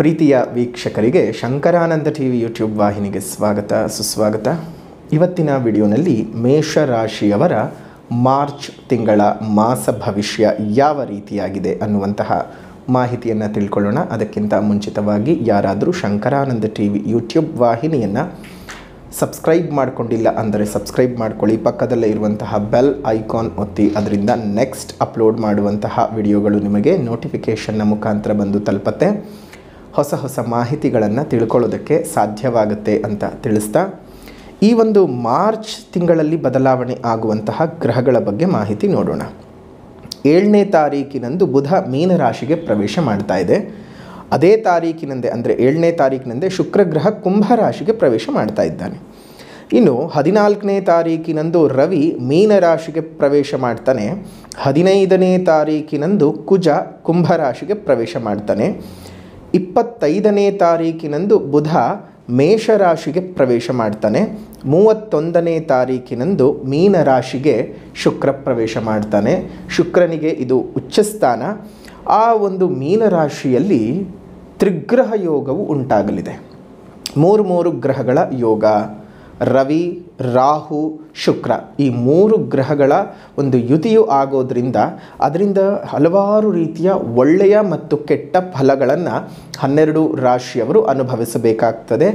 ಪ್ರೀತಿಯ ವೀಕ್ಷಕರಿಗೆ Shankaranand T V YouTube ವಾಹಿನಿಗೆ ಸ್ವಾಗತ ಸುಸ್ವಾಗತ ಇವತ್ತಿನ ವಿಡಿಯೋನಲ್ಲಿ ಮೇಷರಾಶಿಯವರ ಮಾರ್ಚ್ ತಿಂಗಳ ಮಾಸ ಭವಿಷ್ಯ ಯಾವ ರೀತಿಯಾಗಿದೆ ಅನ್ನುವಂತಹ ಮಾಹಿತಿಯನ್ನು ತಿಳ್ಕೊಳ್ಳೋಣ ಅದಕ್ಕಿಂತ ಮುಂಚಿತವಾಗಿ ಯಾರಾದರೂ ಶಂಕರಾನಂದ ಟಿ ವಿ ಯೂಟ್ಯೂಬ್ ವಾಹಿನಿಯನ್ನು ಸಬ್ಸ್ಕ್ರೈಬ್ ಮಾಡಿಕೊಂಡಿಲ್ಲ ಅಂದರೆ ಸಬ್ಸ್ಕ್ರೈಬ್ ಮಾಡ್ಕೊಳ್ಳಿ ಪಕ್ಕದಲ್ಲೇ ಇರುವಂತಹ ಬೆಲ್ ಐಕಾನ್ ಒತ್ತಿ ಅದರಿಂದ ನೆಕ್ಸ್ಟ್ ಅಪ್ಲೋಡ್ ಮಾಡುವಂತಹ ವಿಡಿಯೋಗಳು ನಿಮಗೆ ನೋಟಿಫಿಕೇಷನ್ನ ಮುಖಾಂತರ ಬಂದು ತಲುಪತ್ತೆ ಹೊಸ ಹೊಸ ಮಾಹಿತಿಗಳನ್ನು ತಿಳ್ಕೊಳ್ಳೋದಕ್ಕೆ ಸಾಧ್ಯವಾಗುತ್ತೆ ಅಂತ ತಿಳಿಸ್ತಾ ಈ ಒಂದು ಮಾರ್ಚ್ ತಿಂಗಳಲ್ಲಿ ಬದಲಾವಣೆ ಆಗುವಂತಹ ಗ್ರಹಗಳ ಬಗ್ಗೆ ಮಾಹಿತಿ ನೋಡೋಣ ಏಳನೇ ತಾರೀಕಿನಂದು ಬುಧ ಮೀನರಾಶಿಗೆ ಪ್ರವೇಶ ಮಾಡ್ತಾ ಇದೆ ಅದೇ ತಾರೀಕಿನಂದೇ ಅಂದರೆ ಏಳನೇ ತಾರೀಕಿನಂದೇ ಶುಕ್ರಗ್ರಹ ಕುಂಭರಾಶಿಗೆ ಪ್ರವೇಶ ಮಾಡ್ತಾ ಇದ್ದಾನೆ ಇನ್ನು ಹದಿನಾಲ್ಕನೇ ತಾರೀಕಿನಂದು ರವಿ ಮೀನರಾಶಿಗೆ ಪ್ರವೇಶ ಮಾಡ್ತಾನೆ ಹದಿನೈದನೇ ತಾರೀಕಿನಂದು ಕುಜ ಕುಂಭರಾಶಿಗೆ ಪ್ರವೇಶ ಮಾಡ್ತಾನೆ ಇಪ್ಪತ್ತೈದನೇ ತಾರೀಕಿನಂದು ಬುಧ ಮೇಷರಾಶಿಗೆ ಪ್ರವೇಶ ಮಾಡ್ತಾನೆ ಮೂವತ್ತೊಂದನೇ ತಾರೀಕಿನಂದು ಮೀನರಾಶಿಗೆ ಶುಕ್ರ ಪ್ರವೇಶ ಮಾಡ್ತಾನೆ ಶುಕ್ರನಿಗೆ ಇದು ಉಚ್ಚಸ್ಥಾನ ಆ ಒಂದು ಮೀನರಾಶಿಯಲ್ಲಿ ತ್ರಿಗ್ರಹ ಯೋಗವು ಉಂಟಾಗಲಿದೆ ಮೂರು ಮೂರು ಗ್ರಹಗಳ ಯೋಗ ರವಿ ರಾಹು ಶುಕ್ರ ಈ ಮೂರು ಗ್ರಹಗಳ ಒಂದು ಯುತಿಯು ಆಗೋದ್ರಿಂದ ಅದರಿಂದ ಹಲವಾರು ರೀತಿಯ ಒಳ್ಳೆಯ ಮತ್ತು ಕೆಟ್ಟ ಫಲಗಳನ್ನು ಹನ್ನೆರಡು ರಾಶಿಯವರು ಅನುಭವಿಸಬೇಕಾಗ್ತದೆ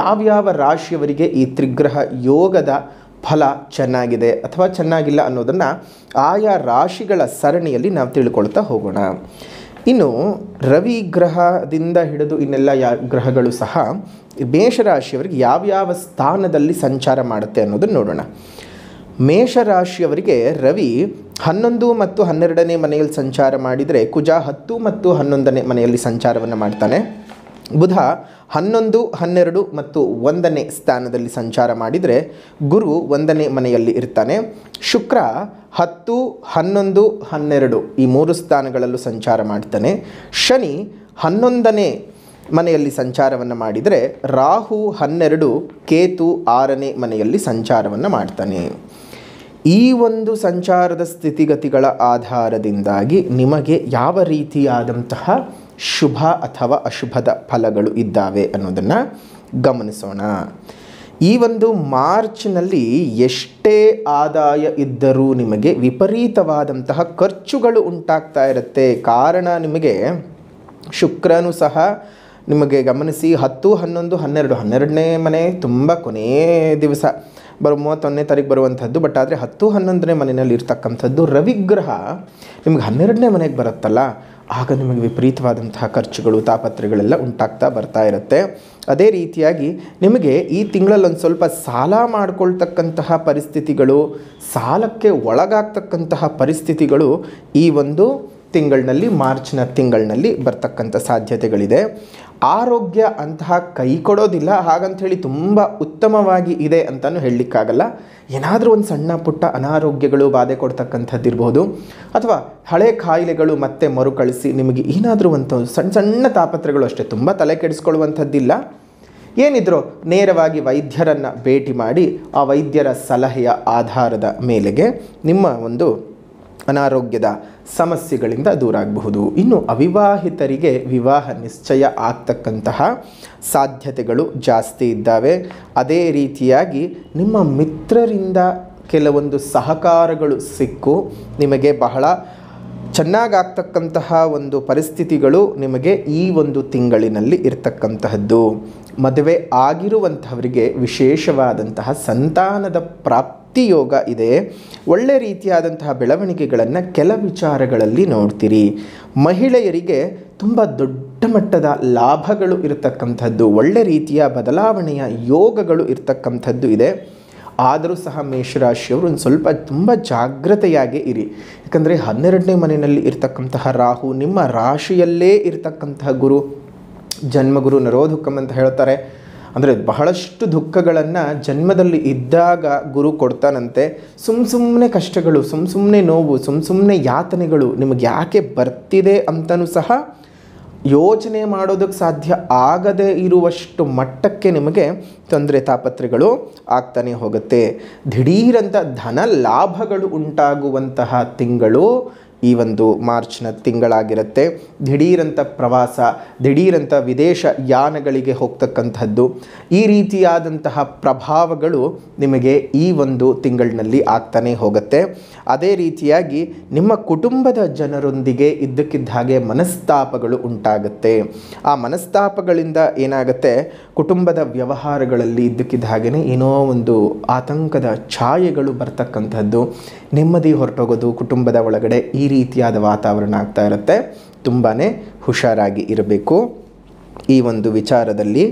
ಯಾವ್ಯಾವ ರಾಶಿಯವರಿಗೆ ಈ ತ್ರಿಗ್ರಹ ಯೋಗದ ಫಲ ಚೆನ್ನಾಗಿದೆ ಅಥವಾ ಚೆನ್ನಾಗಿಲ್ಲ ಅನ್ನೋದನ್ನು ಆಯಾ ರಾಶಿಗಳ ಸರಣಿಯಲ್ಲಿ ನಾವು ತಿಳ್ಕೊಳ್ತಾ ಹೋಗೋಣ ಇನ್ನು ರವಿ ಗ್ರಹದಿಂದ ಹಿಡಿದು ಇನ್ನೆಲ್ಲ ಯಾ ಗ್ರಹಗಳು ಸಹ ಮೇಷರಾಶಿಯವರಿಗೆ ಯಾವ್ಯಾವ ಸ್ಥಾನದಲ್ಲಿ ಸಂಚಾರ ಮಾಡುತ್ತೆ ಅನ್ನೋದನ್ನು ನೋಡೋಣ ಮೇಷರಾಶಿಯವರಿಗೆ ರವಿ ಹನ್ನೊಂದು ಮತ್ತು ಹನ್ನೆರಡನೇ ಮನೆಯಲ್ಲಿ ಸಂಚಾರ ಮಾಡಿದರೆ ಕುಜ ಹತ್ತು ಮತ್ತು ಹನ್ನೊಂದನೇ ಮನೆಯಲ್ಲಿ ಸಂಚಾರವನ್ನು ಮಾಡ್ತಾನೆ ಬುಧ ಹನ್ನೊಂದು ಹನ್ನೆರಡು ಮತ್ತು ಒಂದನೇ ಸ್ಥಾನದಲ್ಲಿ ಸಂಚಾರ ಮಾಡಿದರೆ ಗುರು ಒಂದನೇ ಮನೆಯಲ್ಲಿ ಇರ್ತಾನೆ ಶುಕ್ರ ಹತ್ತು ಹನ್ನೊಂದು ಹನ್ನೆರಡು ಈ ಮೂರು ಸ್ಥಾನಗಳಲ್ಲೂ ಸಂಚಾರ ಮಾಡ್ತಾನೆ ಶನಿ ಹನ್ನೊಂದನೇ ಮನೆಯಲ್ಲಿ ಸಂಚಾರವನ್ನು ಮಾಡಿದರೆ ರಾಹು ಹನ್ನೆರಡು ಕೇತು ಆರನೇ ಮನೆಯಲ್ಲಿ ಸಂಚಾರವನ್ನು ಮಾಡ್ತಾನೆ ಈ ಒಂದು ಸಂಚಾರದ ಸ್ಥಿತಿಗತಿಗಳ ಆಧಾರದಿಂದಾಗಿ ನಿಮಗೆ ಯಾವ ರೀತಿಯಾದಂತಹ ಶುಭ ಅಥವಾ ಅಶುಭದ ಫಲಗಳು ಇದ್ದಾವೆ ಅನ್ನೋದನ್ನು ಗಮನಿಸೋಣ ಈ ಒಂದು ಮಾರ್ಚ್ನಲ್ಲಿ ಎಷ್ಟೇ ಆದಾಯ ಇದ್ದರೂ ನಿಮಗೆ ವಿಪರೀತವಾದಂತಹ ಖರ್ಚುಗಳು ಉಂಟಾಗ್ತಾ ಇರುತ್ತೆ ಕಾರಣ ನಿಮಗೆ ಶುಕ್ರನು ಸಹ ನಿಮಗೆ ಗಮನಿಸಿ ಹತ್ತು ಹನ್ನೊಂದು ಹನ್ನೆರಡು ಹನ್ನೆರಡನೇ ಮನೆ ತುಂಬ ಕೊನೇ ದಿವಸ ಬರೋ ಮೂವತ್ತೊಂದನೇ ತಾರೀಕು ಬರುವಂಥದ್ದು ಬಟ್ ಆದರೆ ಹತ್ತು ಹನ್ನೊಂದನೇ ಮನೆಯಲ್ಲಿ ಇರ್ತಕ್ಕಂಥದ್ದು ರವಿಗ್ರಹ ನಿಮಗೆ ಹನ್ನೆರಡನೇ ಮನೆಗೆ ಬರುತ್ತಲ್ಲ ಆಗ ನಿಮಗೆ ವಿಪರೀತವಾದಂತಹ ಖರ್ಚುಗಳು ತಾಪತ್ರೆಗಳೆಲ್ಲ ಉಂಟಾಗ್ತಾ ಬರ್ತಾ ಇರುತ್ತೆ ಅದೇ ರೀತಿಯಾಗಿ ನಿಮಗೆ ಈ ತಿಂಗಳಲ್ಲಿ ಒಂದು ಸ್ವಲ್ಪ ಸಾಲ ಮಾಡಿಕೊಳ್ತಕ್ಕಂತಹ ಪರಿಸ್ಥಿತಿಗಳು ಸಾಲಕ್ಕೆ ಒಳಗಾಗ್ತಕ್ಕಂತಹ ಪರಿಸ್ಥಿತಿಗಳು ಈ ಒಂದು ತಿಂಗಳಿನಲ್ಲಿ ಮಾರ್ಚ್ನ ತಿಂಗಳಿನಲ್ಲಿ ಬರ್ತಕ್ಕಂಥ ಸಾಧ್ಯತೆಗಳಿದೆ ಆರೋಗ್ಯ ಅಂತಹ ಕೈ ಕೊಡೋದಿಲ್ಲ ಹಾಗಂಥೇಳಿ ತುಂಬ ಉತ್ತಮವಾಗಿ ಇದೆ ಅಂತಲೂ ಹೇಳಲಿಕ್ಕಾಗಲ್ಲ ಏನಾದರೂ ಒಂದು ಸಣ್ಣ ಪುಟ್ಟ ಅನಾರೋಗ್ಯಗಳು ಬಾಧೆ ಕೊಡ್ತಕ್ಕಂಥದ್ದಿರ್ಬೋದು ಅಥವಾ ಹಳೆ ಕಾಯಿಲೆಗಳು ಮತ್ತೆ ಮರುಕಳಿಸಿ ನಿಮಗೆ ಏನಾದರೂ ಒಂದು ಸಣ್ಣ ಸಣ್ಣ ತಾಪತ್ರೆಗಳು ಅಷ್ಟೇ ತುಂಬ ತಲೆ ಕೆಡಿಸ್ಕೊಳ್ಳುವಂಥದ್ದಿಲ್ಲ ಏನಿದ್ರೂ ನೇರವಾಗಿ ವೈದ್ಯರನ್ನು ಭೇಟಿ ಮಾಡಿ ಆ ವೈದ್ಯರ ಸಲಹೆಯ ಆಧಾರದ ಮೇಲೆಗೆ ನಿಮ್ಮ ಒಂದು ಅನಾರೋಗ್ಯದ ಸಮಸ್ಯೆಗಳಿಂದ ದೂರ ಆಗಬಹುದು ಇನ್ನು ಅವಿವಾಹಿತರಿಗೆ ವಿವಾಹ ನಿಶ್ಚಯ ಆಗ್ತಕ್ಕಂತಹ ಸಾಧ್ಯತೆಗಳು ಜಾಸ್ತಿ ಇದ್ದಾವೆ ಅದೇ ರೀತಿಯಾಗಿ ನಿಮ್ಮ ಮಿತ್ರರಿಂದ ಕೆಲವೊಂದು ಸಹಕಾರಗಳು ಸಿಕ್ಕು ನಿಮಗೆ ಬಹಳ ಚೆನ್ನಾಗಾಗ್ತಕ್ಕಂತಹ ಒಂದು ಪರಿಸ್ಥಿತಿಗಳು ನಿಮಗೆ ಈ ಒಂದು ತಿಂಗಳಿನಲ್ಲಿ ಇರ್ತಕ್ಕಂತಹದ್ದು ಮದುವೆ ಆಗಿರುವಂಥವರಿಗೆ ವಿಶೇಷವಾದಂತಹ ಸಂತಾನದ ಪ್ರಾಪ್ತಿ ಭಕ್ತಿ ಯೋಗ ಇದೆ ಒಳ್ಳೆ ರೀತಿಯಾದಂತಹ ಬೆಳವಣಿಗೆಗಳನ್ನು ಕೆಲ ವಿಚಾರಗಳಲ್ಲಿ ನೋಡ್ತೀರಿ ಮಹಿಳೆಯರಿಗೆ ತುಂಬ ದೊಡ್ಡ ಮಟ್ಟದ ಲಾಭಗಳು ಇರತಕ್ಕಂಥದ್ದು ಒಳ್ಳೆ ರೀತಿಯ ಬದಲಾವಣೆಯ ಯೋಗಗಳು ಇರತಕ್ಕಂಥದ್ದು ಇದೆ ಆದರೂ ಸಹ ಮೇಷರಾಶಿಯವರು ಒಂದು ಸ್ವಲ್ಪ ತುಂಬ ಜಾಗ್ರತೆಯಾಗೇ ಇರಿ ಯಾಕಂದರೆ ಹನ್ನೆರಡನೇ ಮನೆಯಲ್ಲಿ ಇರತಕ್ಕಂತಹ ರಾಹು ನಿಮ್ಮ ರಾಶಿಯಲ್ಲೇ ಇರತಕ್ಕಂತಹ ಗುರು ಜನ್ಮಗುರು ನರೋಧುಕಮ್ ಅಂತ ಹೇಳ್ತಾರೆ ಅಂದರೆ ಬಹಳಷ್ಟು ದುಃಖಗಳನ್ನು ಜನ್ಮದಲ್ಲಿ ಇದ್ದಾಗ ಗುರು ಕೊಡ್ತಾನಂತೆ ಸುಮ್ಮ ಸುಮ್ಮನೆ ಕಷ್ಟಗಳು ಸುಮ್ಮ ಸುಮ್ಮನೆ ನೋವು ಸುಮ್ಮ ಸುಮ್ಮನೆ ಯಾತನೆಗಳು ನಿಮಗೆ ಯಾಕೆ ಬರ್ತಿದೆ ಅಂತಲೂ ಸಹ ಯೋಚನೆ ಮಾಡೋದಕ್ಕೆ ಸಾಧ್ಯ ಆಗದೆ ಇರುವಷ್ಟು ಮಟ್ಟಕ್ಕೆ ನಿಮಗೆ ತೊಂದರೆ ತಾಪತ್ರೆಗಳು ಆಗ್ತಾನೆ ಹೋಗುತ್ತೆ ದಿಢೀರಂಥ ಧನ ಲಾಭಗಳು ಉಂಟಾಗುವಂತಹ ತಿಂಗಳು ಈ ಒಂದು ಮಾರ್ಚ್ನ ತಿಂಗಳಾಗಿರುತ್ತೆ ದಿಢೀರಂಥ ಪ್ರವಾಸ ದಿಢೀರಂಥ ವಿದೇಶ ಯಾನಗಳಿಗೆ ಹೋಗ್ತಕ್ಕಂಥದ್ದು ಈ ರೀತಿಯಾದಂತಹ ಪ್ರಭಾವಗಳು ನಿಮಗೆ ಈ ಒಂದು ತಿಂಗಳಿನಲ್ಲಿ ಆಗ್ತಾನೇ ಹೋಗುತ್ತೆ ಅದೇ ರೀತಿಯಾಗಿ ನಿಮ್ಮ ಕುಟುಂಬದ ಜನರೊಂದಿಗೆ ಇದ್ದಕ್ಕಿದ್ದ ಹಾಗೆ ಮನಸ್ತಾಪಗಳು ಉಂಟಾಗುತ್ತೆ ಆ ಮನಸ್ತಾಪಗಳಿಂದ ಏನಾಗುತ್ತೆ ಕುಟುಂಬದ ವ್ಯವಹಾರಗಳಲ್ಲಿ ಇದ್ದಕ್ಕಿದ್ದ ಹಾಗೆಯೇ ಏನೋ ಒಂದು ಆತಂಕದ ಛಾಯೆಗಳು ಬರ್ತಕ್ಕಂಥದ್ದು ನೆಮ್ಮದಿ ಹೊರಟೋಗೋದು ಕುಟುಂಬದ ಒಳಗಡೆ ಈ ರೀತಿಯಾದ ವಾತಾವರಣ ಆಗ್ತಾ ಇರುತ್ತೆ ತುಂಬಾ ಹುಷಾರಾಗಿ ಇರಬೇಕು ಈ ಒಂದು ವಿಚಾರದಲ್ಲಿ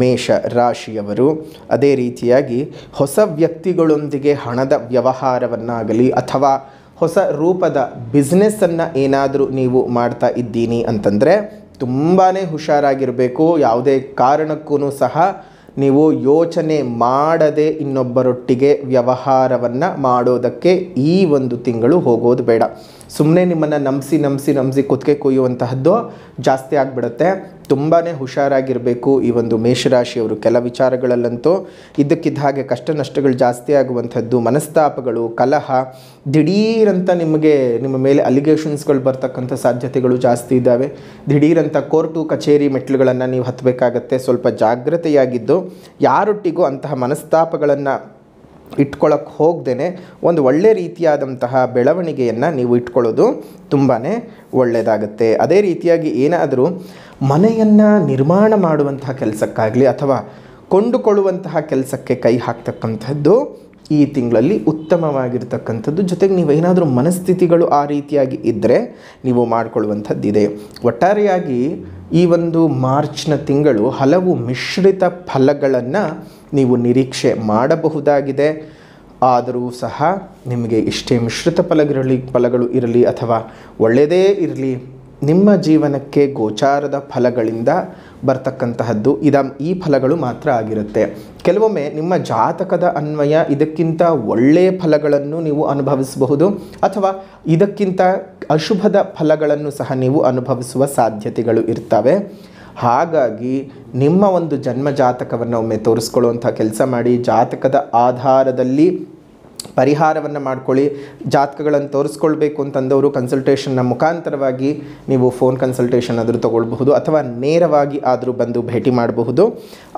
ಮೇಷ ರಾಶಿಯವರು ಅದೇ ರೀತಿಯಾಗಿ ಹೊಸ ವ್ಯಕ್ತಿಗಳೊಂದಿಗೆ ಹಣದ ವ್ಯವಹಾರವನ್ನಾಗಲಿ ಅಥವಾ ಹೊಸ ರೂಪದ ಬಿಸ್ನೆಸ್ಸನ್ನು ಏನಾದರೂ ನೀವು ಮಾಡ್ತಾ ಇದ್ದೀನಿ ಅಂತಂದರೆ ತುಂಬಾ ಹುಷಾರಾಗಿರಬೇಕು ಯಾವುದೇ ಕಾರಣಕ್ಕೂ ಸಹ ನೀವು ಯೋಚನೆ ಮಾಡದೆ ಇನ್ನೊಬ್ಬರೊಟ್ಟಿಗೆ ವ್ಯವಹಾರವನ್ನು ಮಾಡೋದಕ್ಕೆ ಈ ಒಂದು ತಿಂಗಳು ಹೋಗೋದು ಬೇಡ ಸುಮ್ಮನೆ ನಿಮ್ಮನ್ನು ನಂಬಿಸಿ ನಂಬಿಸಿ ನಂಬಿಸಿ ಕುತ್ತಿಗೆ ಕೊಯ್ಯುವಂತಹದ್ದು ಜಾಸ್ತಿ ಆಗಿಬಿಡುತ್ತೆ ತುಂಬಾ ಹುಷಾರಾಗಿರಬೇಕು ಈ ಒಂದು ಮೇಷರಾಶಿಯವರು ಕೆಲ ವಿಚಾರಗಳಲ್ಲಂತೂ ಇದ್ದಕ್ಕಿದ್ದ ಹಾಗೆ ಕಷ್ಟ ನಷ್ಟಗಳು ಜಾಸ್ತಿ ಆಗುವಂಥದ್ದು ಮನಸ್ತಾಪಗಳು ಕಲಹ ದಿಢೀರಂತ ನಿಮಗೆ ನಿಮ್ಮ ಮೇಲೆ ಅಲಿಗೇಷನ್ಸ್ಗಳು ಬರ್ತಕ್ಕಂಥ ಸಾಧ್ಯತೆಗಳು ಜಾಸ್ತಿ ಇದ್ದಾವೆ ದಿಢೀರಂತ ಕೋರ್ಟು ಕಚೇರಿ ಮೆಟ್ಲುಗಳನ್ನು ನೀವು ಹತ್ತಬೇಕಾಗತ್ತೆ ಸ್ವಲ್ಪ ಜಾಗ್ರತೆಯಾಗಿದ್ದು ಯಾರೊಟ್ಟಿಗೂ ಅಂತಹ ಮನಸ್ತಾಪಗಳನ್ನು ಇಟ್ಕೊಳ್ಳೋಕ್ಕೆ ಹೋಗ್ದೇ ಒಂದು ಒಳ್ಳೆ ರೀತಿಯಾದಂತಹ ಬೆಳವಣಿಗೆಯನ್ನು ನೀವು ಇಟ್ಕೊಳ್ಳೋದು ತುಂಬಾ ಒಳ್ಳೆಯದಾಗುತ್ತೆ ಅದೇ ರೀತಿಯಾಗಿ ಏನಾದರೂ ಮನೆಯನ್ನು ನಿರ್ಮಾಣ ಮಾಡುವಂತಹ ಕೆಲಸಕ್ಕಾಗಲಿ ಅಥವಾ ಕೊಂಡುಕೊಳ್ಳುವಂತಹ ಕೆಲಸಕ್ಕೆ ಕೈ ಹಾಕ್ತಕ್ಕಂಥದ್ದು ಈ ತಿಂಗಳಲ್ಲಿ ಉತ್ತಮವಾಗಿರ್ತಕ್ಕಂಥದ್ದು ಜೊತೆಗೆ ನೀವೇನಾದರೂ ಮನಸ್ಥಿತಿಗಳು ಆ ರೀತಿಯಾಗಿ ಇದ್ದರೆ ನೀವು ಮಾಡಿಕೊಳ್ಳುವಂಥದ್ದಿದೆ ಒಟ್ಟಾರೆಯಾಗಿ ಈ ಒಂದು ಮಾರ್ಚ್ನ ತಿಂಗಳು ಹಲವು ಮಿಶ್ರಿತ ಫಲಗಳನ್ನು ನೀವು ನಿರೀಕ್ಷೆ ಮಾಡಬಹುದಾಗಿದೆ ಆದರೂ ಸಹ ನಿಮಗೆ ಇಷ್ಟೇ ಮಿಶ್ರಿತ ಫಲಗಿರಲಿ ಫಲಗಳು ಇರಲಿ ಅಥವಾ ಒಳ್ಳೆಯದೇ ಇರಲಿ ನಿಮ್ಮ ಜೀವನಕ್ಕೆ ಗೋಚಾರದ ಫಲಗಳಿಂದ ಬರ್ತಕ್ಕಂತಹದ್ದು ಇದ ಈ ಫಲಗಳು ಮಾತ್ರ ಆಗಿರುತ್ತೆ ಕೆಲವೊಮ್ಮೆ ನಿಮ್ಮ ಜಾತಕದ ಅನ್ವಯ ಇದಕ್ಕಿಂತ ಒಳ್ಳೆಯ ಫಲಗಳನ್ನು ನೀವು ಅನುಭವಿಸಬಹುದು ಅಥವಾ ಇದಕ್ಕಿಂತ ಅಶುಭದ ಫಲಗಳನ್ನು ಸಹ ನೀವು ಅನುಭವಿಸುವ ಸಾಧ್ಯತೆಗಳು ಇರ್ತವೆ ಹಾಗಾಗಿ ನಿಮ್ಮ ಒಂದು ಜನ್ಮ ಜಾತಕವನ್ನು ಒಮ್ಮೆ ತೋರಿಸ್ಕೊಳ್ಳುವಂಥ ಕೆಲಸ ಮಾಡಿ ಜಾತಕದ ಆಧಾರದಲ್ಲಿ ಪರಿಹಾರವನ್ನು ಮಾಡ್ಕೊಳ್ಳಿ ಜಾತಕಗಳನ್ನು ತೋರಿಸ್ಕೊಳ್ಬೇಕು ಅಂತಂದವರು ಕನ್ಸಲ್ಟೇಷನ್ನ ಮುಖಾಂತರವಾಗಿ ನೀವು ಫೋನ್ ಕನ್ಸಲ್ಟೇಷನ್ ಆದರೂ ತಗೊಳ್ಬಹುದು ಅಥವಾ ನೇರವಾಗಿ ಆದರೂ ಬಂದು ಭೇಟಿ ಮಾಡಬಹುದು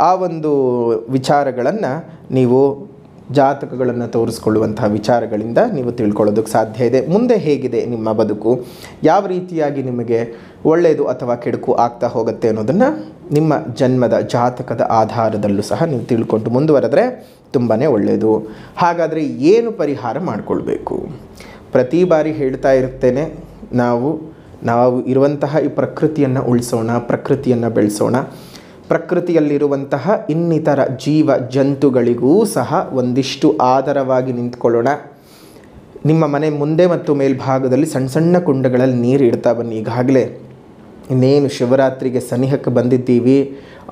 ಆ ಒಂದು ವಿಚಾರಗಳನ್ನು ನೀವು ಜಾತಕಗಳನ್ನು ತೋರಿಸ್ಕೊಳ್ಳುವಂತಹ ವಿಚಾರಗಳಿಂದ ನೀವು ತಿಳ್ಕೊಳ್ಳೋದಕ್ಕೆ ಸಾಧ್ಯ ಇದೆ ಮುಂದೆ ಹೇಗಿದೆ ನಿಮ್ಮ ಬದುಕು ಯಾವ ರೀತಿಯಾಗಿ ನಿಮಗೆ ಒಳ್ಳೆಯದು ಅಥವಾ ಕೆಡುಕು ಆಗ್ತಾ ಹೋಗುತ್ತೆ ಅನ್ನೋದನ್ನು ನಿಮ್ಮ ಜನ್ಮದ ಜಾತಕದ ಆಧಾರದಲ್ಲೂ ಸಹ ನೀವು ತಿಳ್ಕೊಂಡು ಮುಂದುವರೆದ್ರೆ ತುಂಬಾ ಒಳ್ಳೆಯದು ಹಾಗಾದರೆ ಏನು ಪರಿಹಾರ ಮಾಡಿಕೊಳ್ಬೇಕು ಪ್ರತಿ ಬಾರಿ ಹೇಳ್ತಾ ಇರ್ತೇನೆ ನಾವು ನಾವು ಇರುವಂತಹ ಈ ಪ್ರಕೃತಿಯನ್ನು ಉಳಿಸೋಣ ಪ್ರಕೃತಿಯನ್ನು ಬೆಳೆಸೋಣ ಪ್ರಕೃತಿಯಲ್ಲಿರುವಂತಹ ಇನ್ನಿತರ ಜೀವ ಜಂತುಗಳಿಗೂ ಸಹ ಒಂದಿಷ್ಟು ಆಧಾರವಾಗಿ ನಿಂತ್ಕೊಳ್ಳೋಣ ನಿಮ್ಮ ಮನೆ ಮುಂದೆ ಮತ್ತು ಮೇಲ್ಭಾಗದಲ್ಲಿ ಸಣ್ಣ ಸಣ್ಣ ಕುಂಡಗಳಲ್ಲಿ ನೀರು ಇಡ್ತಾ ಬನ್ನಿ ಈಗಾಗಲೇ ಇನ್ನೇನು ಶಿವರಾತ್ರಿಗೆ ಸನಿಹಕ್ಕೆ ಬಂದಿದ್ದೀವಿ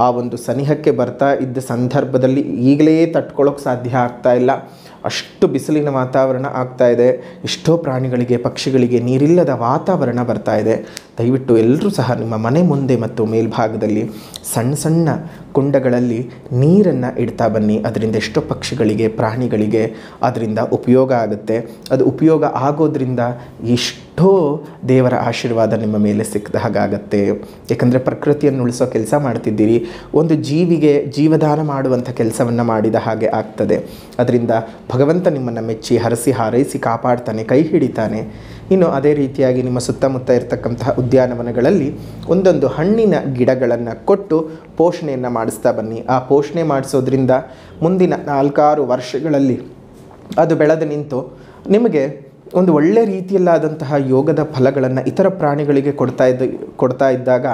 ಆ ಒಂದು ಸನಿಹಕ್ಕೆ ಬರ್ತಾ ಇದ್ದ ಸಂದರ್ಭದಲ್ಲಿ ಈಗಲೇ ತಟ್ಕೊಳ್ಳೋಕೆ ಸಾಧ್ಯ ಆಗ್ತಾ ಇಲ್ಲ ಅಷ್ಟು ಬಿಸಿಲಿನ ವಾತಾವರಣ ಆಗ್ತಾ ಇದೆ ಎಷ್ಟೋ ಪ್ರಾಣಿಗಳಿಗೆ ಪಕ್ಷಿಗಳಿಗೆ ನೀರಿಲ್ಲದ ವಾತಾವರಣ ಬರ್ತಾ ಇದೆ ದಯವಿಟ್ಟು ಎಲ್ಲರೂ ಸಹ ನಿಮ್ಮ ಮನೆ ಮುಂದೆ ಮತ್ತು ಮೇಲ್ಭಾಗದಲ್ಲಿ ಸಣ್ಣ ಸಣ್ಣ ಕುಂಡಗಳಲ್ಲಿ ನೀರನ್ನು ಇಡ್ತಾ ಬನ್ನಿ ಅದರಿಂದ ಎಷ್ಟೋ ಪಕ್ಷಿಗಳಿಗೆ ಪ್ರಾಣಿಗಳಿಗೆ ಅದರಿಂದ ಉಪಯೋಗ ಆಗುತ್ತೆ ಅದು ಉಪಯೋಗ ಆಗೋದ್ರಿಂದ ಇಷ್ಟು ಎಷ್ಟೋ ದೇವರ ಆಶೀರ್ವಾದ ನಿಮ್ಮ ಮೇಲೆ ಸಿಕ್ಕಿದ ಹಾಗಾಗತ್ತೆ ಏಕೆಂದರೆ ಪ್ರಕೃತಿಯನ್ನು ಉಳಿಸೋ ಕೆಲಸ ಮಾಡ್ತಿದ್ದೀರಿ ಒಂದು ಜೀವಿಗೆ ಜೀವದಾನ ಮಾಡುವಂಥ ಕೆಲಸವನ್ನು ಮಾಡಿದ ಹಾಗೆ ಆಗ್ತದೆ ಅದರಿಂದ ಭಗವಂತ ನಿಮ್ಮನ್ನು ಮೆಚ್ಚಿ ಹರಸಿ ಹಾರೈಸಿ ಕಾಪಾಡ್ತಾನೆ ಕೈ ಹಿಡಿತಾನೆ ಇನ್ನು ಅದೇ ರೀತಿಯಾಗಿ ನಿಮ್ಮ ಸುತ್ತಮುತ್ತ ಇರತಕ್ಕಂತಹ ಉದ್ಯಾನವನಗಳಲ್ಲಿ ಒಂದೊಂದು ಹಣ್ಣಿನ ಗಿಡಗಳನ್ನು ಕೊಟ್ಟು ಪೋಷಣೆಯನ್ನು ಮಾಡಿಸ್ತಾ ಬನ್ನಿ ಆ ಪೋಷಣೆ ಮಾಡಿಸೋದ್ರಿಂದ ಮುಂದಿನ ನಾಲ್ಕಾರು ವರ್ಷಗಳಲ್ಲಿ ಅದು ಬೆಳೆದು ನಿಂತು ನಿಮಗೆ ಒಂದು ಒಳ್ಳೆ ರೀತಿಯಲ್ಲಾದಂತಹ ಯೋಗದ ಫಲಗಳನ್ನು ಇತರ ಪ್ರಾಣಿಗಳಿಗೆ ಕೊಡ್ತಾ ಇದ್ದ ಕೊಡ್ತಾ ಇದ್ದಾಗ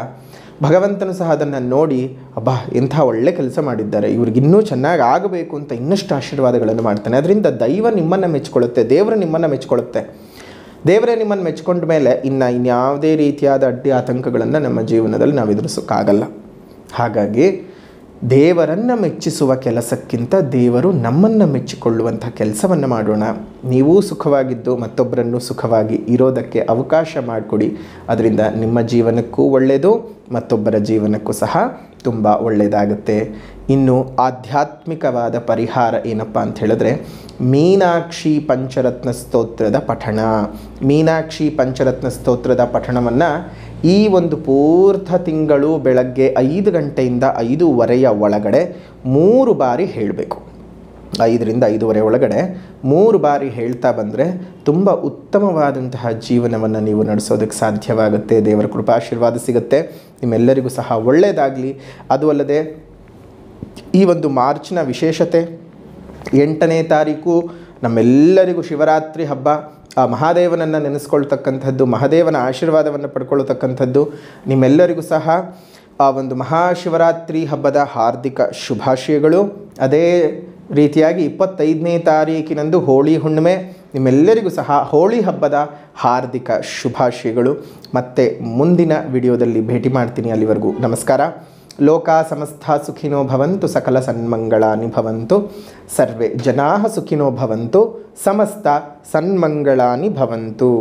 ಭಗವಂತನು ಸಹ ಅದನ್ನು ನೋಡಿ ಅಬ್ಬಾ ಎಂಥ ಒಳ್ಳೆ ಕೆಲಸ ಮಾಡಿದ್ದಾರೆ ಇವ್ರಿಗಿನ್ನೂ ಇನ್ನೂ ಚೆನ್ನಾಗಿ ಆಗಬೇಕು ಅಂತ ಇನ್ನಷ್ಟು ಆಶೀರ್ವಾದಗಳನ್ನು ಮಾಡ್ತಾನೆ ಅದರಿಂದ ದೈವ ನಿಮ್ಮನ್ನು ಮೆಚ್ಚಿಕೊಳ್ಳುತ್ತೆ ದೇವರು ನಿಮ್ಮನ್ನು ಮೆಚ್ಚಿಕೊಳ್ಳುತ್ತೆ ದೇವರೇ ನಿಮ್ಮನ್ನು ಮೆಚ್ಚಿಕೊಂಡ ಮೇಲೆ ಇನ್ನು ಇನ್ಯಾವುದೇ ರೀತಿಯಾದ ಅಡ್ಡಿ ಆತಂಕಗಳನ್ನು ನಮ್ಮ ಜೀವನದಲ್ಲಿ ನಾವು ಎದುರಿಸೋಕ್ಕಾಗಲ್ಲ ಹಾಗಾಗಿ ದೇವರನ್ನು ಮೆಚ್ಚಿಸುವ ಕೆಲಸಕ್ಕಿಂತ ದೇವರು ನಮ್ಮನ್ನು ಮೆಚ್ಚಿಕೊಳ್ಳುವಂಥ ಕೆಲಸವನ್ನು ಮಾಡೋಣ ನೀವೂ ಸುಖವಾಗಿದ್ದು ಮತ್ತೊಬ್ಬರನ್ನು ಸುಖವಾಗಿ ಇರೋದಕ್ಕೆ ಅವಕಾಶ ಮಾಡಿಕೊಡಿ ಅದರಿಂದ ನಿಮ್ಮ ಜೀವನಕ್ಕೂ ಒಳ್ಳೆಯದು ಮತ್ತೊಬ್ಬರ ಜೀವನಕ್ಕೂ ಸಹ ತುಂಬ ಒಳ್ಳೆಯದಾಗುತ್ತೆ ಇನ್ನು ಆಧ್ಯಾತ್ಮಿಕವಾದ ಪರಿಹಾರ ಏನಪ್ಪ ಅಂತ ಹೇಳಿದ್ರೆ ಮೀನಾಕ್ಷಿ ಪಂಚರತ್ನ ಸ್ತೋತ್ರದ ಪಠಣ ಮೀನಾಕ್ಷಿ ಪಂಚರತ್ನ ಸ್ತೋತ್ರದ ಪಠಣವನ್ನು ಈ ಒಂದು ಪೂರ್ತ ತಿಂಗಳು ಬೆಳಗ್ಗೆ ಐದು ಗಂಟೆಯಿಂದ ಐದೂವರೆಯ ಒಳಗಡೆ ಮೂರು ಬಾರಿ ಹೇಳಬೇಕು ಐದರಿಂದ ಐದೂವರೆ ಒಳಗಡೆ ಮೂರು ಬಾರಿ ಹೇಳ್ತಾ ಬಂದರೆ ತುಂಬ ಉತ್ತಮವಾದಂತಹ ಜೀವನವನ್ನು ನೀವು ನಡೆಸೋದಕ್ಕೆ ಸಾಧ್ಯವಾಗುತ್ತೆ ದೇವರ ಕೃಪಾಶೀರ್ವಾದ ಸಿಗುತ್ತೆ ನಿಮ್ಮೆಲ್ಲರಿಗೂ ಸಹ ಒಳ್ಳೆಯದಾಗಲಿ ಅದು ಅಲ್ಲದೆ ಈ ಒಂದು ಮಾರ್ಚ್ನ ವಿಶೇಷತೆ ಎಂಟನೇ ತಾರೀಕು ನಮ್ಮೆಲ್ಲರಿಗೂ ಶಿವರಾತ್ರಿ ಹಬ್ಬ ಆ ಮಹಾದೇವನನ್ನು ನೆನೆಸ್ಕೊಳ್ತಕ್ಕಂಥದ್ದು ಮಹಾದೇವನ ಆಶೀರ್ವಾದವನ್ನು ಪಡ್ಕೊಳ್ತಕ್ಕಂಥದ್ದು ನಿಮ್ಮೆಲ್ಲರಿಗೂ ಸಹ ಆ ಒಂದು ಮಹಾಶಿವರಾತ್ರಿ ಹಬ್ಬದ ಹಾರ್ದಿಕ ಶುಭಾಶಯಗಳು ಅದೇ ರೀತಿಯಾಗಿ ಇಪ್ಪತ್ತೈದನೇ ತಾರೀಕಿನಂದು ಹೋಳಿ ಹುಣ್ಣಿಮೆ ನಿಮ್ಮೆಲ್ಲರಿಗೂ ಸಹ ಹೋಳಿ ಹಬ್ಬದ ಹಾರ್ದಿಕ ಶುಭಾಶಯಗಳು ಮತ್ತೆ ಮುಂದಿನ ವಿಡಿಯೋದಲ್ಲಿ ಭೇಟಿ ಮಾಡ್ತೀನಿ ಅಲ್ಲಿವರೆಗೂ ನಮಸ್ಕಾರ ಲೋಕ ಸಮಸ್ತ ಸುಖಿನೋ ಭವಂತು ಸಕಲ ಸನ್ಮಂಗಳಾನಿ ಭವಂತು ಸರ್ವೇ ಜನಾ ಸುಖಿನೋ ಭವಂತು ಸಮಸ್ತ ಸನ್ಮಂಗಳಾನಿ ಭವಂತು